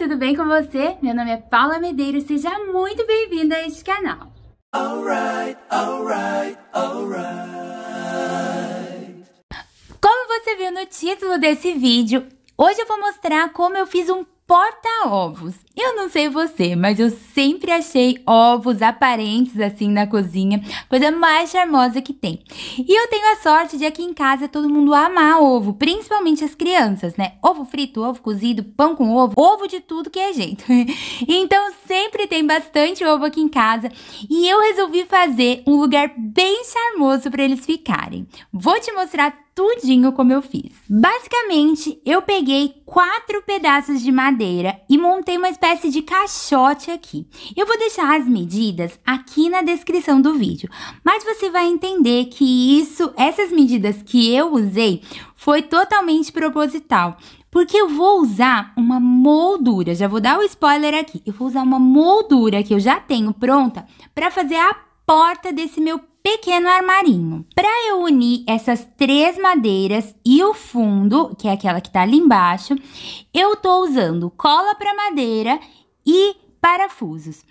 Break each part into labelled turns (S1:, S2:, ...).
S1: tudo bem com você? Meu nome é Paula Medeiros, seja muito bem-vinda a este canal. Alright, alright, alright. Como você viu no título desse vídeo, hoje eu vou mostrar como eu fiz um porta-ovos. Eu não sei você, mas eu sempre achei ovos aparentes assim na cozinha, coisa mais charmosa que tem. E eu tenho a sorte de aqui em casa todo mundo amar ovo, principalmente as crianças, né? Ovo frito, ovo cozido, pão com ovo, ovo de tudo que é jeito. então sempre tem bastante ovo aqui em casa e eu resolvi fazer um lugar bem charmoso para eles ficarem. Vou te mostrar tudinho como eu fiz. Basicamente, eu peguei quatro pedaços de madeira e montei uma espécie de caixote aqui. Eu vou deixar as medidas aqui na descrição do vídeo, mas você vai entender que isso, essas medidas que eu usei, foi totalmente proposital porque eu vou usar uma moldura. Já vou dar o um spoiler aqui. Eu vou usar uma moldura que eu já tenho pronta para fazer a porta desse meu pequeno armarinho. Para eu unir essas três madeiras e o fundo, que é aquela que tá ali embaixo, eu tô usando cola para madeira e parafusos.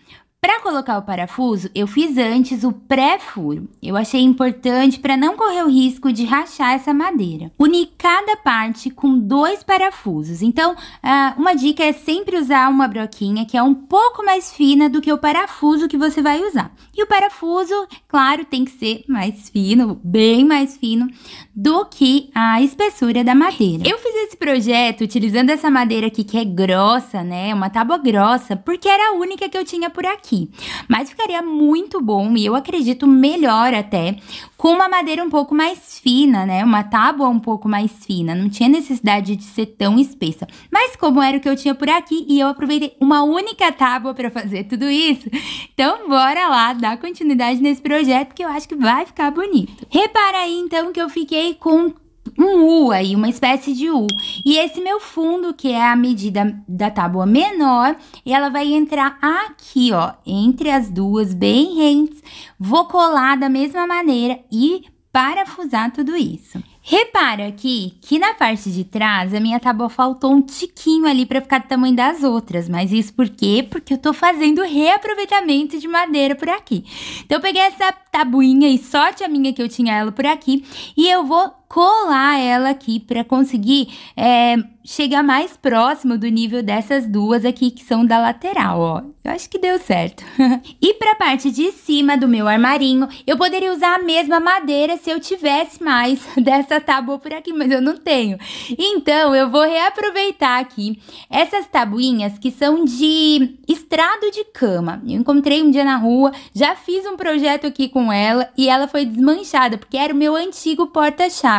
S1: Para colocar o parafuso, eu fiz antes o pré-furo. Eu achei importante para não correr o risco de rachar essa madeira. Uni cada parte com dois parafusos. Então, ah, uma dica é sempre usar uma broquinha que é um pouco mais fina do que o parafuso que você vai usar. E o parafuso, claro, tem que ser mais fino, bem mais fino do que a espessura da madeira. Eu fiz esse projeto utilizando essa madeira aqui que é grossa, né? Uma tábua grossa, porque era a única que eu tinha por aqui aqui. Mas ficaria muito bom, e eu acredito melhor até, com uma madeira um pouco mais fina, né? Uma tábua um pouco mais fina. Não tinha necessidade de ser tão espessa. Mas como era o que eu tinha por aqui e eu aproveitei uma única tábua para fazer tudo isso, então bora lá dar continuidade nesse projeto que eu acho que vai ficar bonito. Repara aí então que eu fiquei com um U aí, uma espécie de U. E esse meu fundo, que é a medida da tábua menor, ela vai entrar aqui, ó, entre as duas, bem rentes. Vou colar da mesma maneira e parafusar tudo isso. Repara aqui que na parte de trás a minha tábua faltou um tiquinho ali para ficar do tamanho das outras, mas isso por quê? Porque eu tô fazendo reaproveitamento de madeira por aqui. Então eu peguei essa tabuinha e sorte a minha que eu tinha ela por aqui e eu vou colar ela aqui para conseguir é, chegar mais próximo do nível dessas duas aqui que são da lateral, ó. Eu acho que deu certo. e para a parte de cima do meu armarinho, eu poderia usar a mesma madeira se eu tivesse mais dessa tábua por aqui, mas eu não tenho. Então, eu vou reaproveitar aqui essas tabuinhas que são de estrado de cama. Eu encontrei um dia na rua, já fiz um projeto aqui com ela e ela foi desmanchada, porque era o meu antigo porta-chave.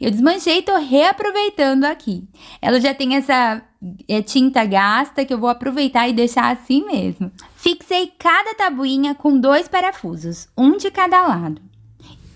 S1: Eu desmanchei e tô reaproveitando aqui. Ela já tem essa é, tinta gasta que eu vou aproveitar e deixar assim mesmo. Fixei cada tabuinha com dois parafusos, um de cada lado.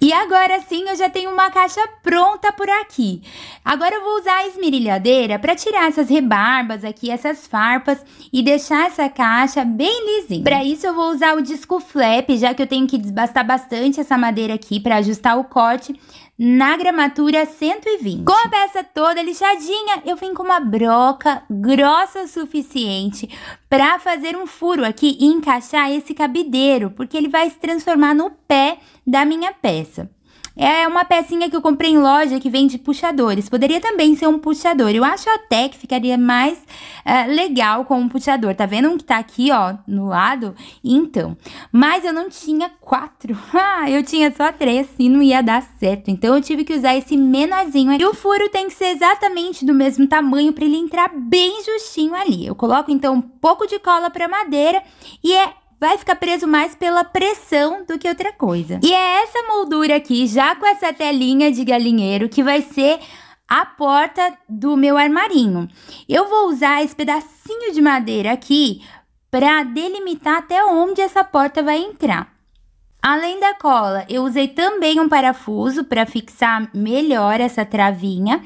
S1: E agora sim eu já tenho uma caixa pronta por aqui. Agora eu vou usar a esmerilhadeira para tirar essas rebarbas aqui, essas farpas e deixar essa caixa bem lisinha. Para isso eu vou usar o disco flap, já que eu tenho que desbastar bastante essa madeira aqui para ajustar o corte na gramatura 120. Com a peça toda lixadinha, eu vim com uma broca grossa o suficiente para fazer um furo aqui e encaixar esse cabideiro, porque ele vai se transformar no pé da minha peça. É uma pecinha que eu comprei em loja que vende puxadores. Poderia também ser um puxador. Eu acho até que ficaria mais uh, legal com um puxador. Tá vendo um que tá aqui, ó, no lado? Então. Mas eu não tinha quatro. Ah, eu tinha só três e não ia dar certo. Então eu tive que usar esse menorzinho. E o furo tem que ser exatamente do mesmo tamanho para ele entrar bem justinho ali. Eu coloco então um pouco de cola para madeira e é vai ficar preso mais pela pressão do que outra coisa. E é essa moldura aqui, já com essa telinha de galinheiro, que vai ser a porta do meu armarinho. Eu vou usar esse pedacinho de madeira aqui para delimitar até onde essa porta vai entrar. Além da cola, eu usei também um parafuso para fixar melhor essa travinha.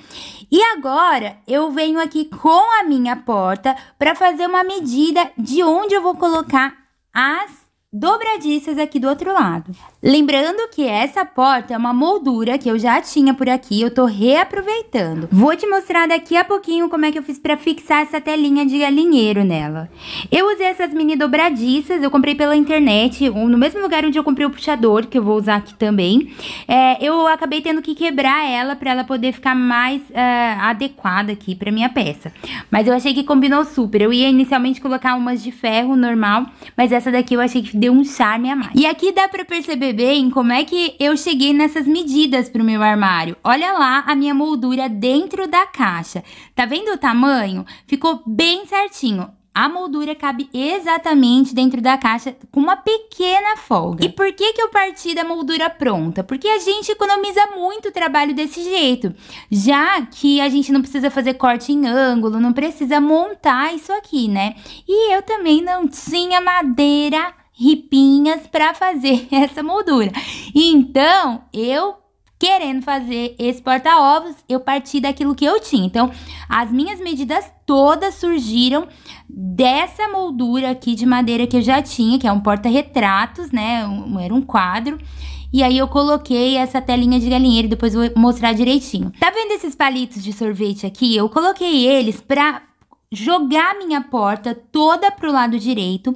S1: E agora eu venho aqui com a minha porta para fazer uma medida de onde eu vou colocar As dobradiças aqui do outro lado. Lembrando que essa porta é uma moldura que eu já tinha por aqui, eu tô reaproveitando. Vou te mostrar daqui a pouquinho como é que eu fiz pra fixar essa telinha de galinheiro nela. Eu usei essas mini dobradiças, eu comprei pela internet, no mesmo lugar onde eu comprei o puxador, que eu vou usar aqui também. É, eu acabei tendo que quebrar ela pra ela poder ficar mais uh, adequada aqui pra minha peça. Mas eu achei que combinou super, eu ia inicialmente colocar umas de ferro normal, mas essa daqui eu achei que deu um charme a mais. E aqui dá pra perceber bem como é que eu cheguei nessas medidas pro meu armário. Olha lá a minha moldura dentro da caixa. Tá vendo o tamanho? Ficou bem certinho. A moldura cabe exatamente dentro da caixa com uma pequena folga. E por que, que eu parti da moldura pronta? Porque a gente economiza muito trabalho desse jeito. Já que a gente não precisa fazer corte em ângulo, não precisa montar isso aqui, né? E eu também não tinha madeira ripinhas para fazer essa moldura. Então, eu querendo fazer esse porta-ovos, eu parti daquilo que eu tinha. Então, as minhas medidas todas surgiram dessa moldura aqui de madeira que eu já tinha, que é um porta-retratos, né? Um, era um quadro. E aí eu coloquei essa telinha de galinheiro, depois vou mostrar direitinho. Tá vendo esses palitos de sorvete aqui? Eu coloquei eles pra jogar minha porta toda pro lado direito,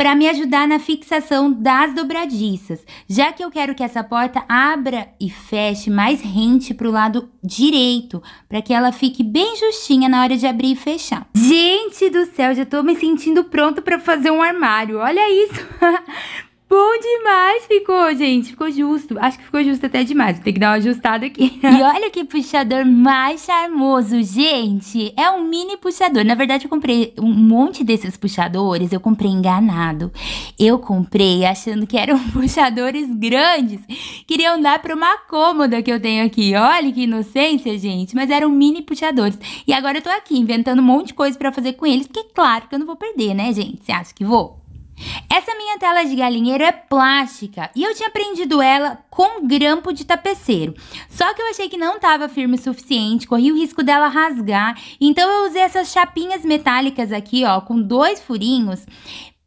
S1: para me ajudar na fixação das dobradiças, já que eu quero que essa porta abra e feche mais rente para o lado direito, para que ela fique bem justinha na hora de abrir e fechar. Gente do céu, já estou me sentindo pronto para fazer um armário. Olha isso. Bom demais ficou, gente. Ficou justo. Acho que ficou justo até demais. Vou ter que dar uma ajustada aqui. E olha que puxador mais charmoso, gente. É um mini puxador. Na verdade, eu comprei um monte desses puxadores. Eu comprei enganado. Eu comprei achando que eram puxadores grandes. Queriam dar para uma cômoda que eu tenho aqui. Olha que inocência, gente. Mas eram mini puxadores. E agora eu tô aqui inventando um monte de coisa para fazer com eles. Porque, é claro, que eu não vou perder, né, gente? Você acha que vou? Essa minha tela de galinheiro é plástica e eu tinha prendido ela com grampo de tapeceiro. Só que eu achei que não estava firme o suficiente, corri o risco dela rasgar, então eu usei essas chapinhas metálicas aqui, ó, com dois furinhos,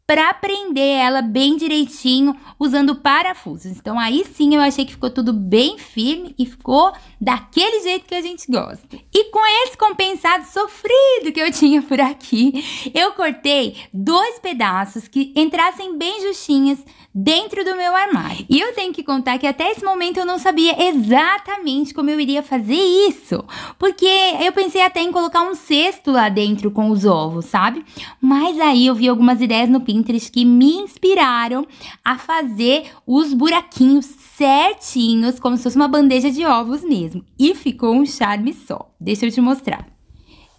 S1: para prender ela bem direitinho usando parafusos. Então aí sim eu achei que ficou tudo bem firme e ficou daquele jeito que a gente gosta. E com esse compensado sofrido que eu tinha por aqui, eu cortei dois pedaços que entrassem bem justinhos dentro do meu armário. E eu tenho que contar que até esse momento eu não sabia exatamente como eu iria fazer isso, porque eu pensei até em colocar um cesto lá dentro com os ovos, sabe? Mas aí eu vi algumas ideias no Pinterest Pinterest que me inspiraram a fazer os buraquinhos certinhos, como se fosse uma bandeja de ovos mesmo. E ficou um charme só. Deixa eu te mostrar.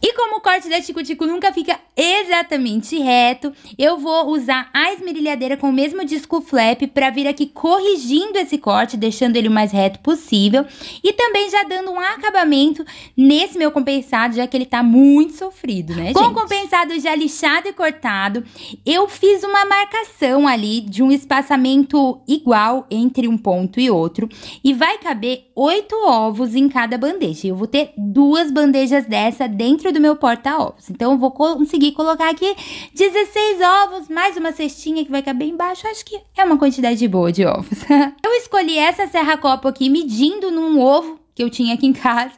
S1: E como o corte da Tico Tico nunca fica exatamente reto. Eu vou usar a esmerilhadeira com o mesmo disco flap para vir aqui corrigindo esse corte, deixando ele o mais reto possível. E também já dando um acabamento nesse meu compensado, já que ele tá muito sofrido, né, Com o compensado já lixado e cortado, eu fiz uma marcação ali de um espaçamento igual entre um ponto e outro. E vai caber oito ovos em cada bandeja. Eu vou ter duas bandejas dessa dentro do meu porta-ovos. Então, eu vou conseguir colocar aqui 16 ovos, mais uma cestinha que vai caber embaixo. Acho que é uma quantidade boa de ovos. eu escolhi essa serra-copo aqui medindo num ovo que eu tinha aqui em casa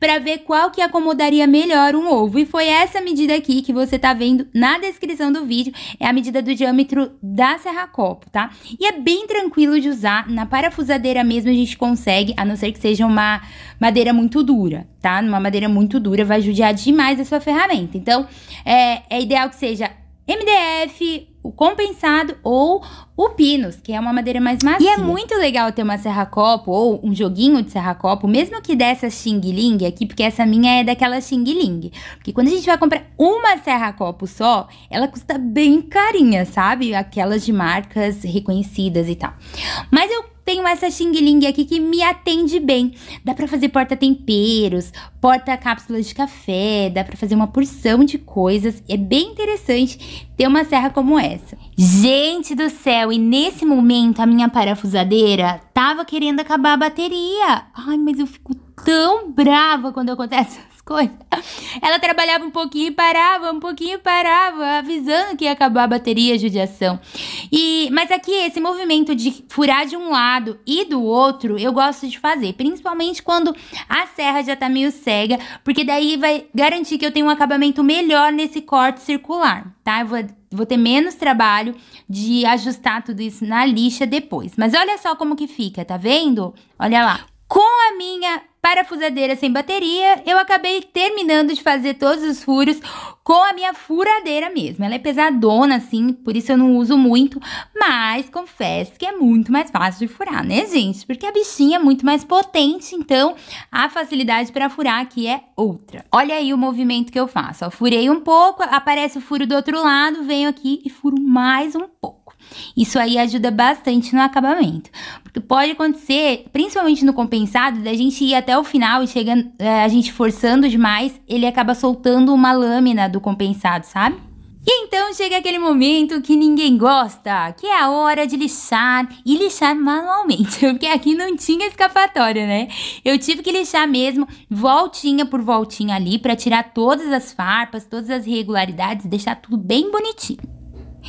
S1: para ver qual que acomodaria melhor um ovo. E foi essa medida aqui que você tá vendo na descrição do vídeo, é a medida do diâmetro da serra-copo, tá? E é bem tranquilo de usar, na parafusadeira mesmo a gente consegue, a não ser que seja uma madeira muito dura, tá? Numa madeira muito dura vai judiar demais a sua ferramenta. Então, é, é ideal que seja MDF, o compensado ou o pinus, que é uma madeira mais macia. E é muito legal ter uma serra-copo ou um joguinho de serra-copo, mesmo que dessa xing-ling aqui, porque essa minha é daquela xing-ling. Porque quando a gente vai comprar uma serra-copo só, ela custa bem carinha, sabe? Aquelas de marcas reconhecidas e tal. Mas eu tenho essa Xing Ling aqui que me atende bem. Dá para fazer porta temperos, porta cápsulas de café, dá para fazer uma porção de coisas. É bem interessante ter uma serra como essa. Gente do céu, e nesse momento a minha parafusadeira tava querendo acabar a bateria. Ai, mas eu fico tão brava quando acontece coisas. Ela trabalhava um pouquinho e parava, um pouquinho e parava, avisando que ia acabar a bateria, de ação. E, mas aqui, esse movimento de furar de um lado e do outro, eu gosto de fazer, principalmente quando a serra já tá meio cega, porque daí vai garantir que eu tenho um acabamento melhor nesse corte circular, tá? Eu vou vou ter menos trabalho de ajustar tudo isso na lixa depois. Mas olha só como que fica, tá vendo? Olha lá. Com a minha parafusadeira sem bateria, eu acabei terminando de fazer todos os furos com a minha furadeira mesmo. Ela é pesadona assim, por isso eu não uso muito, mas confesso que é muito mais fácil de furar, né, gente? Porque a bichinha é muito mais potente, então a facilidade para furar aqui é outra. Olha aí o movimento que eu faço, ó, furei um pouco, aparece o furo do outro lado, venho aqui e furo mais um pouco. Isso aí ajuda bastante no acabamento. Porque pode acontecer, principalmente no compensado, da gente ir até o final e chegando, é, a gente forçando demais, ele acaba soltando uma lâmina do compensado, sabe? E então chega aquele momento que ninguém gosta, que é a hora de lixar e lixar manualmente, porque aqui não tinha escapatória, né? Eu tive que lixar mesmo, voltinha por voltinha ali, para tirar todas as farpas, todas as irregularidades, deixar tudo bem bonitinho.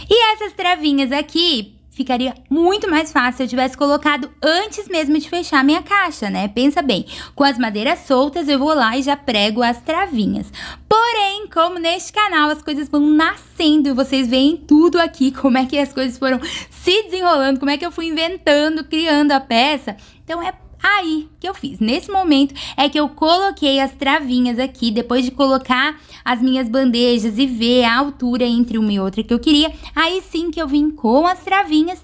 S1: E essas travinhas aqui ficaria muito mais fácil se eu tivesse colocado antes mesmo de fechar minha caixa, né? Pensa bem, com as madeiras soltas eu vou lá e já prego as travinhas. Porém, como neste canal as coisas vão nascendo e vocês veem tudo aqui, como é que as coisas foram se desenrolando, como é que eu fui inventando, criando a peça, então é Aí que eu fiz. Nesse momento é que eu coloquei as travinhas aqui, depois de colocar as minhas bandejas e ver a altura entre uma e outra que eu queria, aí sim que eu vim com as travinhas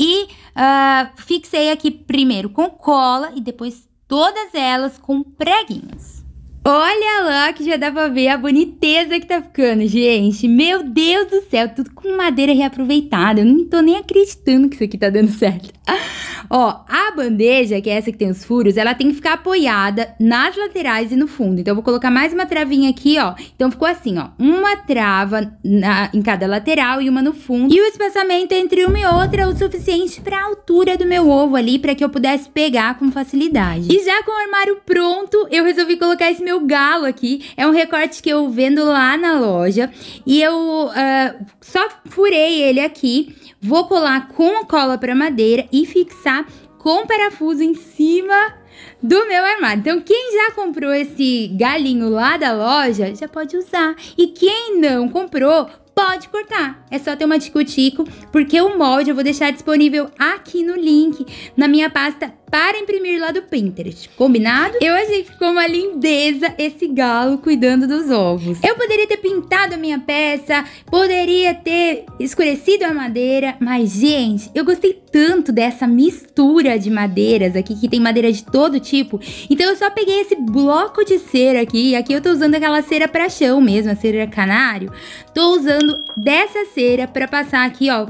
S1: e uh, fixei aqui primeiro com cola e depois todas elas com preguinhos. Olha lá que já dá pra ver a boniteza que tá ficando, gente. Meu Deus do céu, tudo com madeira reaproveitada. Eu não tô nem acreditando que isso aqui tá dando certo. Ó, a bandeja, que é essa que tem os furos, ela tem que ficar apoiada nas laterais e no fundo. Então, eu vou colocar mais uma travinha aqui, ó. Então, ficou assim, ó. Uma trava na, em cada lateral e uma no fundo. E o espaçamento entre uma e outra é o suficiente pra altura do meu ovo ali, pra que eu pudesse pegar com facilidade. E já com o armário pronto, eu resolvi colocar esse meu galo aqui. É um recorte que eu vendo lá na loja. E eu uh, só furei ele aqui. Vou colar com a cola pra madeira e fixar com parafuso em cima do meu armário. Então, quem já comprou esse galinho lá da loja, já pode usar. E quem não comprou, pode cortar. É só ter uma tico-tico, porque o molde eu vou deixar disponível aqui no link, na minha pasta para imprimir lá do Pinterest, combinado? Eu achei que ficou uma lindeza esse galo cuidando dos ovos. Eu poderia ter pintado a minha peça, poderia ter escurecido a madeira, mas gente, eu gostei tanto dessa mistura de madeiras aqui, que tem madeira de todo tipo, então eu só peguei esse bloco de cera aqui, aqui eu tô usando aquela cera pra chão mesmo, a cera canário, tô usando dessa cera pra passar aqui, ó,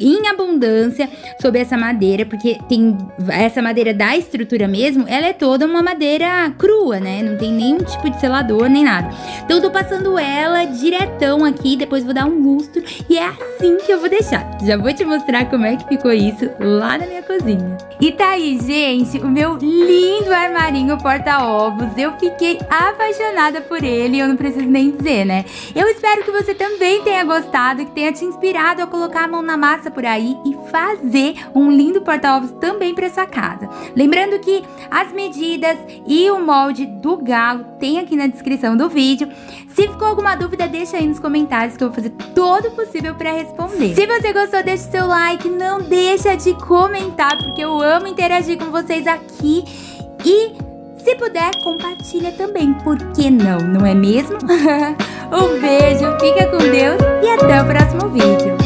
S1: em abundância sobre essa madeira, porque tem essa madeira da estrutura mesmo, ela é toda uma madeira crua, né? Não tem nenhum tipo de selador nem nada. Então eu tô passando ela diretão aqui, depois vou dar um lustro e é assim que eu vou deixar. Já vou te mostrar como é que ficou isso lá na minha cozinha. E tá aí, gente, o meu lindo armarinho porta-ovos. Eu fiquei apaixonada por ele, eu não preciso nem dizer, né? Eu espero que você também tenha gostado, que tenha te inspirado a colocar a mão na massa passa por aí e fazer um lindo porta-ovos também para sua casa. Lembrando que as medidas e o molde do galo tem aqui na descrição do vídeo. Se ficou alguma dúvida, deixa aí nos comentários que eu vou fazer todo o possível para responder. Se você gostou, deixa o seu like, não deixa de comentar, porque eu amo interagir com vocês aqui e se puder, compartilha também, por que não, não é mesmo? um beijo, fica com Deus e até o próximo vídeo.